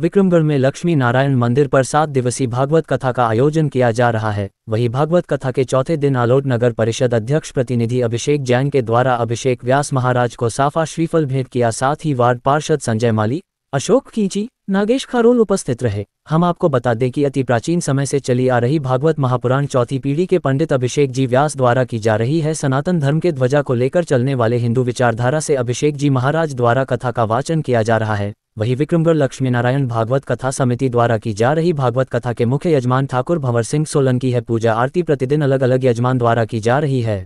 विक्रमगढ़ में लक्ष्मी नारायण मंदिर पर सात दिवसीय भागवत कथा का आयोजन किया जा रहा है वहीं भागवत कथा के चौथे दिन आलोट नगर परिषद अध्यक्ष प्रतिनिधि अभिषेक जैन के द्वारा अभिषेक व्यास महाराज को साफा श्रीफल भेंट किया साथ ही वार्ड पार्षद संजय माली अशोक कींची नागेश खारोल उपस्थित रहे हम आपको बता दें कि अति प्राचीन समय से चली आ रही भागवत महापुराण चौथी पीढ़ी के पंडित अभिषेक जी व्यास द्वारा की जा रही है सनातन धर्म के ध्वजा को लेकर चलने वाले हिंदू विचारधारा से अभिषेक जी महाराज द्वारा कथा का वाचन किया जा रहा है वही विक्रमगढ़ लक्ष्मीनारायण भागवत कथा समिति द्वारा की जा रही भागवत कथा के मुख्य यजमान ठाकुर भंवर सिंह सोलंकी है पूजा आरती प्रतिदिन अलग अलग यजमान द्वारा की जा रही है